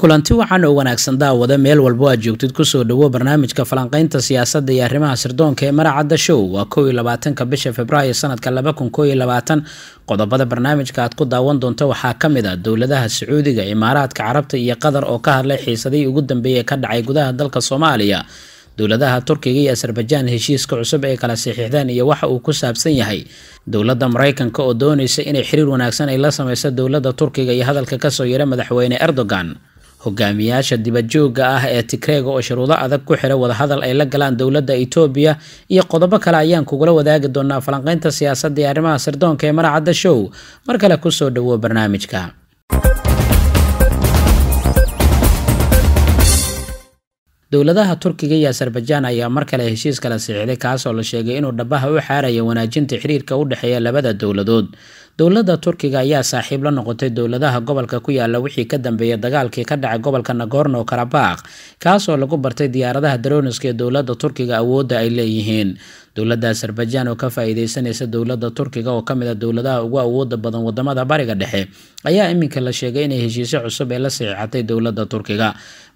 kulanti wacan oo wanaagsan daawada meel walbo aad joogtid kusoo dhawo barnaamijka falanqaynta siyaasadda iyo arrimaha sirdoonka ee maracadda show waa kow iyo labaatanka bisha februaayo sanadka laba kun koob iyo labaatan qodobada barnaamijka aad ku daawan doonto waxaa ka mid ah dowladaha sacuudiga imaaraadka carabta iyo qatar oo ka hadlay xiisadihii ugu dambeeyay ka dhacay gudaha dalka soomaaliya dowladaha turkiga iyo azerbajaan heshiiska cusub ay kala saxiixdaan iyo waxa uu ku saabsan yahay dowladda maraykanka oo doonaysa inay xiriir wanaagsan ay la sameyso dowladda turkiga iyo hadalka kasoo yara madaxweyne erdogan hogaamiyaasha dibajooga ah ee tigreega oo shuruudo adag ku xira wadahadal ay la galaan dowladda etoobiya iyo qodobo kale ayaan kugula wadaagi doonaa falanqaynta siyaasadda iyo arrimaha sirdoonka ee maracadda show mar kale kusoo dhawo barnaamijka dowladaha turkiga iyo azerbajaan ayaa mar kale heshiis kala siixday kaasoo la sheegay inuu dhabaha u xaaraya wanaajinta xiriirka u dhexeeya labada dowladood dowladda turkiga ayaa saaxiib la noqotay dowladaha gobolka ku yaala wixii ka dambeeya dagaalkii ka dhacay gobolka nagorno karabakh kaasoo lagu bartay diyaaradaha daroniska ee dowladda turkiga awoodda ay leeyihiin dowladda azerbaijaan oo ka faa-iideysanaysa dowladda turkiga oo kamid a ah dowladaha ugu awooda badan wadamada bariga dhexe ayaa iminka la sheegay inay heshiisyo cusub ee la saxiixatay dowladda turkiga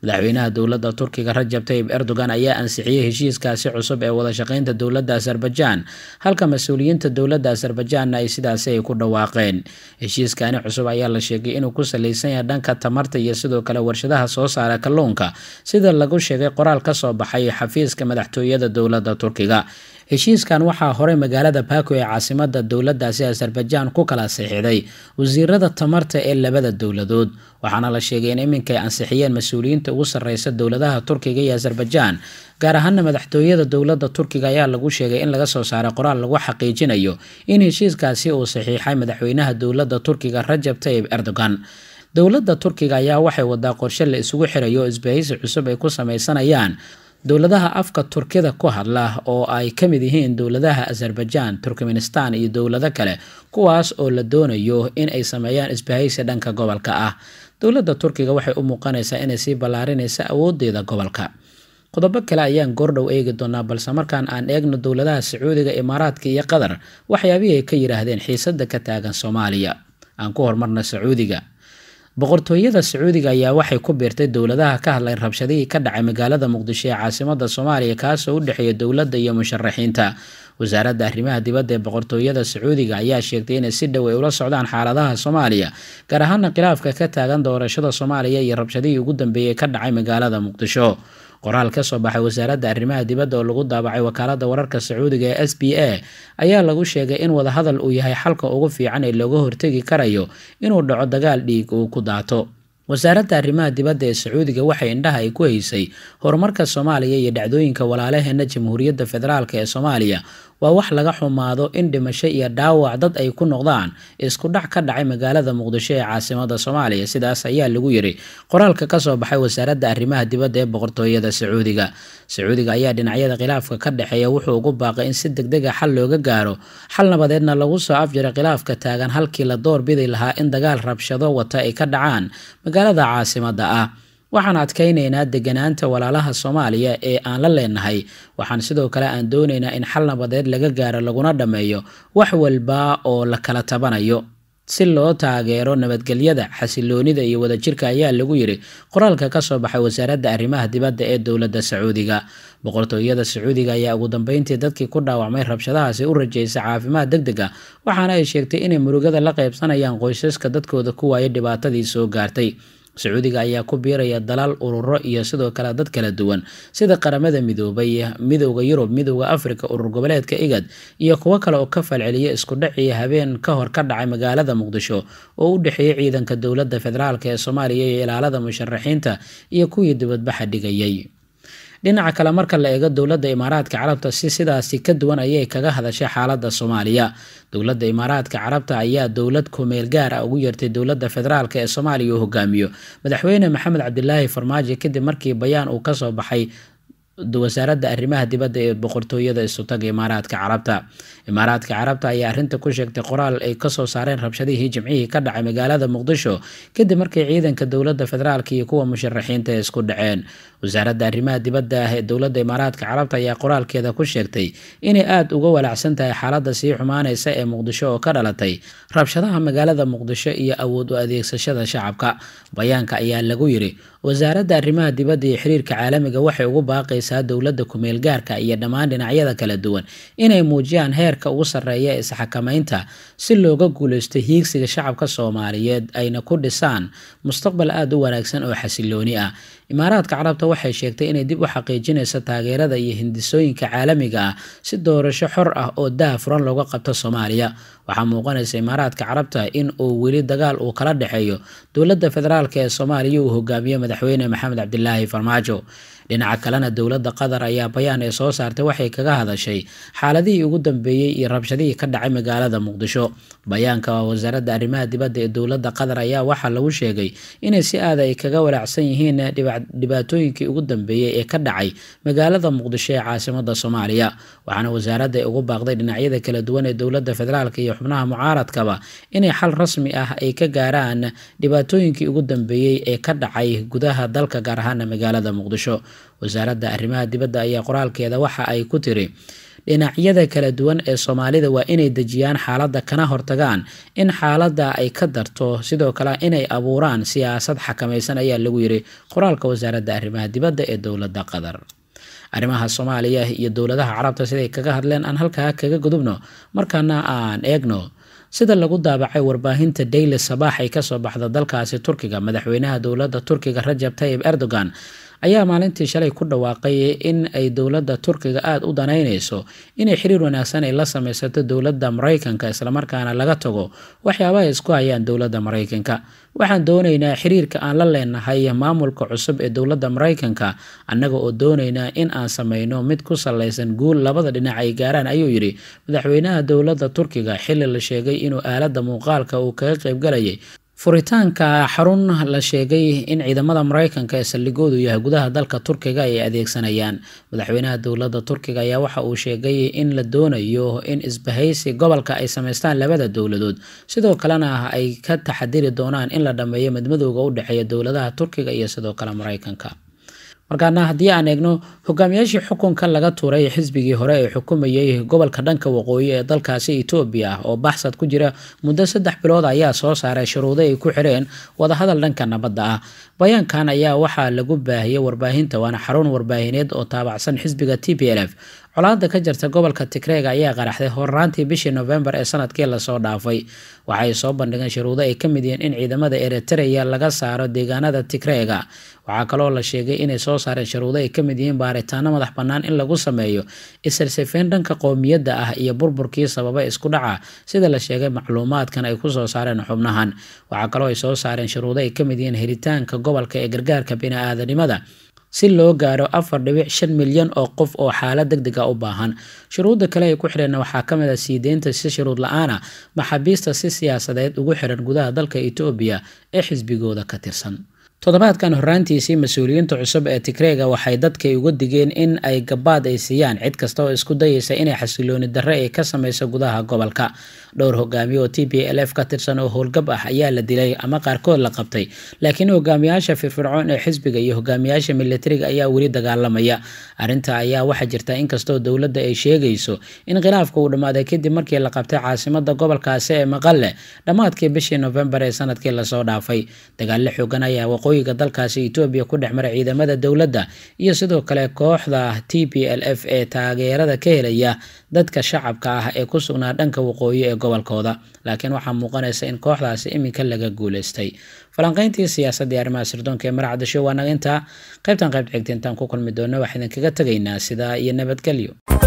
madaxweynaha dowladda turkiga rajab tayib erdogan ayaa ansixiyey heshiiskaasi cusub ee wadashaqeynta dowladda azerbaijaan halka mas-uuliyiinta dowladda azerbajaanna ay sidaasi ay ku dhawaan dhawaaqeen heshiiskani cusub ayaa la sheegay inuu ku saleysan yahay dhanka tamarta iyo sidoo kale warshadaha soo saara kalluunka sida lagu sheegay qoraal ka soo baxay xafiiska madaxtooyada dowladda turkiga heshiiskan waxaa horey magaalada bako ee caasimada dowladaasi azarbajaan ku kala saxiixday wasiirada tamarta ee labada dowladood waxaana la sheegay in iminkay ansixiyeen mas-uuliyiinta ugu sarreysa dowladaha turkiga iyo azerbaijaan gaar ahaana madaxtooyada dowladda turkiga ayaa lagu sheegay in laga soo saaray qoraal lagu xaqiijinayo in heshiiskaasi uu saxiixay madaxweynaha dowladda turkiga rajab tayib erdogan dowladda turkiga ayaa waxay wadaa qorshe la isugu xirayo isbahaysi cusub ay ku sameysanayaan dowladaha afka turkida ku hadla oo ay ka mid yihiin dowladaha azerbaijan turkmenistan iyo dowlado kale kuwaas oo la doonayo in ay sameeyaan isbahaysi dhanka gobolka ah dowladda turkiga waxay u muuqanaysaa inay sii ballaarinaysa awoodeeda gobolka qodobo kale ayaan goordhow eegi doonaa balse markaan aan eegno dowladaha sacuudiga imaaraadka iyo qatar waxyaabihii ay ka yidhaahdeen xiisada ka taagan soomaaliya aan ku hormarna sacuudiga boqortooyada sacuudiga ayaa waxay ku biirtay dowladaha ka hadlay rabshadihii ka dhacay magaalada muqdisho ee caasimada soomaaliya kaasoo u dhexeeya dowladda iyo musharaxiinta wasaaradda arrimaha dibadda ee boqortooyada sacuudiga ayaa sheegtay inay si dhow ay ula socdaan xaaladaha soomaaliya gaar ahaana khilaafka ka taagan doorashada soomaaliya iyo rabshadihii ugu dambeeyey ka dhacay magaalada muqdisho qoraal ka soo baxay wasaaradda arrimaha dibadda oo lagu daabacay wakaaladda wararka sacuudiga ee s b a ayaa lagu sheegay in wadahadal uu yahay xalka ugu fiican ee looga hortegi karayo inuu dhaco dagaal dhiig uu ku daato wasaaradda arrimaha dibadda ee sacuudiga waxay indhaha ay ku haysay horumarka soomaaliya iyo dhacdooyinka walaalaheena jamhuuriyadda federaalk ee soomaaliya waa wax laga xumaado in dhimasho iyo dhaawac dad ay ku noqdaan isku dhac ka dhacay magaalada muqdisho ee caasimada soomaaliya sidaas ayaa lagu yiri qoraalka kasoo baxay wasaaradda arrimaha dibadda ee boqortooyada sacuudiga sacuudiga ayaa dhinacyada khilaafka ka dhexeeya wuxuu ugu baaqay in si deg dega ah xal looga gaaro xal nabadeedna lagu soo afjaray khilaafka taagan halkii la door bidi lahaa in dagaal rabshado wata ay ka dhacaan magaalada caasimada ah waxaan adkaynaynaa deganaanta walaalaha soomaaliya ee aan la leenahay waxaan sidoo kale aan doonaynaa in xal nabadeed laga gaaro laguna dhammeeyo wax walba oo la kala tabanayo si loo taageero nabadgelyada xasiloonida iyo wadajirka ayaa lagu yiri qoraalka kasoo baxay wasaaradda arrimaha dibadda ee dowladda sacuudiga boqortooyada sacuudiga ayaa ugu dambeyntii dadkii ku dhaawacmay rabshadahaasi u rajeysay caafimaad deg dega waxaana ay sheegtay inay murugada la qaybsanayaan qoysaska dadkooda ku waaya dhibaatadii soo gaartay sacuudiga ayaa ku biiraya dalal ururo iyo sidoo kale dad kala duwan sida qaramada midoobay midowda yurub midowda afrika urur goboleedka igad iyo kuwo kale oo ka falceliya isku dhaciya habeen ka hor ka dhacay magaalada muqdisho oo u dhexeeya ciidanka dowladda federaalk ee soomaaliya iyo ilaalada musharaxiinta iyo kuwii dibadbaxa dhigayay dhinaca kale marka la eego dowladda imaaraadka carabta si sidaasi ka duwan ayay kaga hadashay xaaladda soomaaliya dowladda imaaraadka carabta ayaa dowlad kumeel gaar ah ugu yeertay dowladda federaalk ee soomaaliya uu hogaamiyo madaxweyne maxamed cabdilaahi farmaajo kadib markii bayaan uu kasoo baxay wasaaradda arrimaha dibadda ee boqortooyada isutag imaaraadka carabta imaaraadka carabta ayaa arrinta ku sheegtay qoraal ay kasoo saareen rabshadihii jimcihii ka dhacay magaalada muqdisho kadib markay ciidanka dowladda federaalk iyo kuwa musharaxiinta ay isku dhaceen wasaaradda arrimaha dibadda ah ee dowladda imaaraadka carabta ayaa qoraalkeeda ku sheegtay inay aada uga walaacsan tahay xaaladda sii xumaanaysa ee muqdisho oo ka dhalatay rabshadaha magaalada muqdisho iyo awood u adeegsashada shacabka bayaanka ayaa lagu yiri wasaaradda arrimaha dibadda iyo xiriirka caalamiga waxay ugu baaqaysa caawisaa dowladda kumeel iyo dhammaan dhinacyada kala duwan inay muujiyaan heerka ugu sarreeya ee isxakamaynta si looga guuleysto hiigsiga shacabka soomaaliyeed ayna ku dhisaan mustaqbal aada u wanaagsan oo xasilooni ah imaaraadka carabta waxay sheegtay inay dib u xaqiijinayso taageerada iyo hindisooyinka caalamiga ah si doorasho xor ah oo daha furan looga qabto soomaaliya waxaa muuqanaysa imaaraadka carabta in uu weli dagaal uu kala dhexeeyo dowladda federaalk ee soomaaliya uu hogaamiye madaxweyne maxamed cabdilaahi farmaajo dhinaca kalena dowladda qatar ayaa bayaan ee soo saartay waxay kaga hadashay xaaladihii ugu dambeeyey iyo rabshadihii ka dhacay magaalada muqdisho bayaanka wasaaradda arrimaha dibadda ee dowladda qatar ayaa waxaa lagu sheegay inay si aada ah ay kaga walaacsan yihiin dhibaatooyinkii ugu dambeeyey ee ka dhacay magaalada muqdisho ee caasimada soomaaliya waxaana wasaaradda ugu baaqday dhinacyada kala duwan ee dowladda federaalk iyo xubnaha mucaaradkaba inay xal rasmi ah ay ka gaaraan dhibaatooyinkii ugu dambeeyey ee ka dhacay gudaha dalka gaar ahaana magaalada muqdisho wasaaradda arrimaha dibadda ayaa qoraalkeeda waxa ay ku tiri dhinacyada kala duwan ee soomaalida waa inay dejiyaan xaaladda kana hortagaan in xaaladda ay ka darto sidoo kale inay abuuraan siyaasad xakamaysan ayaa lagu yiri qoraalka wasaaradda arrimaha dibadda ee dowladda qatar arrimaha soomaaliya iyo dowladaha carabta siday kaga hadleen aan halkaa kaga gudubno markaana aan eegno sida lagu daabacay warbaahinta daily sabaax ay kasoo baxda dalkaasi turkiga madaxweynaha dowladda turkiga rajab tayib erdogan ayaa maalintii shalay ku dhawaaqay in ay dowladda turkiga aada u danaynayso inay xiriir wanaagsan ay la samaysato dowladda maraykanka islamarkaana laga tago waxyaabaha ay isku hayaan dowladda maraykanka waxaan doonaynaa xiriirka aan la leenahay maamulka cusub ee dowladda maraykanka annaga oo doonaynaa in aan samayno mid ku salaysan guul labada dhinac ay gaaraan ayuu yidhi madaxweynaha dowladda turkiga xili la sheegay inuu aaladda muuqaalka uu kaga qaybgalayay furitaanka xarun la sheegay in ciidamada mareykanka ee saldhigoodu yahay gudaha dalka turkiga ay adeegsanayaan madaxweynaha dowladda turkiga ayaa waxa uu sheegay in la doonayo in isbahaysi gobolka ay sameystaan labada dowladood sidoo kalena ay ka taxadiri doonaan in la dhammeeyo midmadooda u dhexeeya dowladaha turkiga iyo sidoo kale mareykanka markaana haddii aan eegno hogaamiyaashii xukunka laga tuuray xisbigii hore ee xukumayay gobolka dhanka waqooyi ee dalkaasi etoobiya oo baxsad ku jira muddo saddex bilood ayaa soo saaray shuruudo ay ku xireen wadahadal dhanka nabadda ah bayaankan ayaa waxaa lagu baahiyey warbaahinta waana xarun warbaahineed oo taabacsan xisbiga t p l f colaadda ka jirta gobolka tigreega ayaa qaraxday horraantii bishii novembar ee sanadkii lasoo dhaafay waxaay soo bandhigeen shuruudo ay ka mid yihiin in ciidamada eritareya laga saaro deegaanada tigreega waxaa kaloo la sheegay inay soo saareen shuruudo ay ka mid yihiin baaritaano madax bannaan in lagu sameeyo isirsifayn dhanka qowmiyadda ah iyo burburkii sababa isku dhaca sida la sheegay macluumaadkan ay kusoo saareen xubnahan waxaa kaloo ay soo saareen shuruudo ay ka mid yihiin helitaanka gobolka ee gargaarka bini-aadanimada si loo gaaro afar dhibic shan milyan oo qof oo xaalad degdeg a ah u baahan shuruudda kale ay ku xidheen waxaa ka mid a ah sii deynta si shuruud la-aana ah, maxaabiista si siyaasadeed ugu xiran gudaha dalka etoobiya ee xisbigooda ka tirsan toddobaadkan horraantiisii mas-uuliyiinta cusub ee tigreega waxay dadkay uga digeen in ay gabaad ay siiyaan cid kasta oo isku dayeysa inay xasilooni darre ay ka samayso gudaha gobolka dhowr hogaamiye oo t b l f ka tirsan oo howlgab ah ayaa la dilay ama qaarkood la qabtay laakiin hogaamiyaasha firfircoon ee xisbiga iyo hogaamiyaasha militariga ayaa weli dagaalamaya arrinta ayaa waxaa jirta inkastoo dowladda ay sheegayso in khilaafka uu dhammaaday kadib markii la qabtay caasimada gobolkaasi ee maqalle dhammaadkii bishii nofembar ee sanadkii lasoo dhaafay dagaalla xoogan ayaa waqooyi waqooyiga dalkaasi etoobiya ku dhex mara ciidamada dowladda iyo sidoo kale kooxda t p l f ee taageerada ka helaya dadka shacabka ah ee ku sugnaa dhanka waqooyi ee gobolkooda laakiin waxaa muuqanaysa in kooxdaasi iminka laga guuleystay falanqeyntii siyaasadda ee arrimaha sirdoonka ee maracdasho waa naga qaybtan qayb xigta intaan ku kulmi doona waxaa idinkaga tegaynaa sidaa iyo nabadgelyo